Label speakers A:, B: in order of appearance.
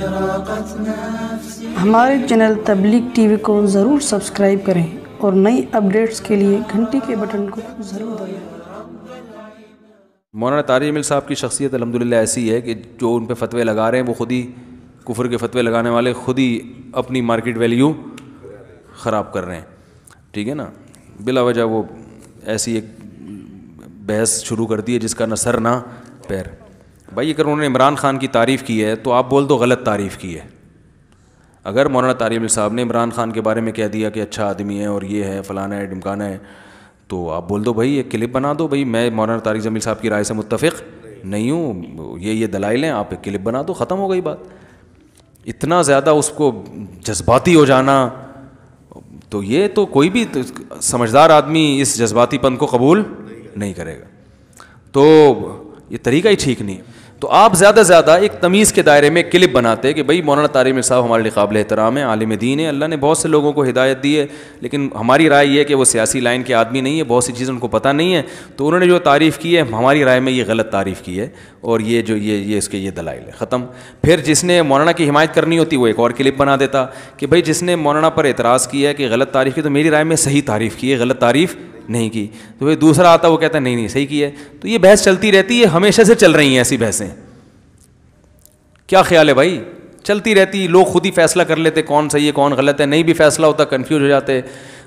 A: हमारे चैनल तबलीग टीवी को ज़रूर सब्सक्राइब करें और नई अपडेट्स के लिए घंटी के बटन को ज़रूर दबाएं
B: मौलाना तारी अमिल साहब की शख्सियत अलहमदिल्ला ऐसी है कि जो उन पर फतवे लगा रहे हैं वो खुद ही कुफर के फतवे लगाने वाले खुद ही अपनी मार्केट वैल्यू ख़राब कर रहे हैं ठीक है ना बिला वजह वो ऐसी एक बहस शुरू कर दी है जिसका न सर ना पैर भाई अगर उन्होंने इमरान खान की तारीफ़ की है तो आप बोल दो गलत तारीफ़ की है अगर मौलाना तारीम साहब ने इमरान खान के बारे में कह दिया कि अच्छा आदमी है और ये है फ़लाना है ढिमकाना है तो आप बोल दो भाई एक क्लिप बना दो भाई मैं मौलाना तारिक जमील साहब की राय से मुतफ़ नहीं हूँ ये ये दलाइल हैं आप एक क्लिप बना दो ख़त्म हो गई बात इतना ज़्यादा उसको जज्बाती हो जाना तो ये तो कोई भी तो समझदार आदमी इस जज्बातीपन को कबूल नहीं करेगा तो ये तरीका ही ठीक नहीं तो आप ज़्यादा से ज़्यादा एक तमीज़ के दायरे में क्लिप बनाते कि भाई मौलाना तारिम साहब हमारे लिए काबिल एहतराम है आलिम दीन है अल्लाह ने बहुत से लोगों को हिदायत दी है लेकिन हमारी राय यह है कि वो सियासी लाइन के आदमी नहीं है बहुत सी चीज़ें उनको पता नहीं है तो उन्होंने जो तारीफ़ की है हमारी राय में ये गलत तारीफ़ की है और ये जो ये ये इसके ये दलाइल है ख़त्म फिर जिसने मौलाना की हिमायत करनी होती वो एक और क्लिप बना देता कि भाई जिसने मौलाना पर एतराज़ किया है कि गलत तारीफ़ की तो मेरी राय में सही तारीफ़ की है गलत तारीफ़ नहीं की तो भाई दूसरा आता वो कहता है नहीं नहीं सही की है तो ये बहस चलती रहती है हमेशा से चल रही हैं ऐसी बहसें क्या ख्याल है भाई चलती रहती लोग खुद ही फैसला कर लेते कौन सही है कौन गलत है नहीं भी फैसला होता कन्फ्यूज हो जाते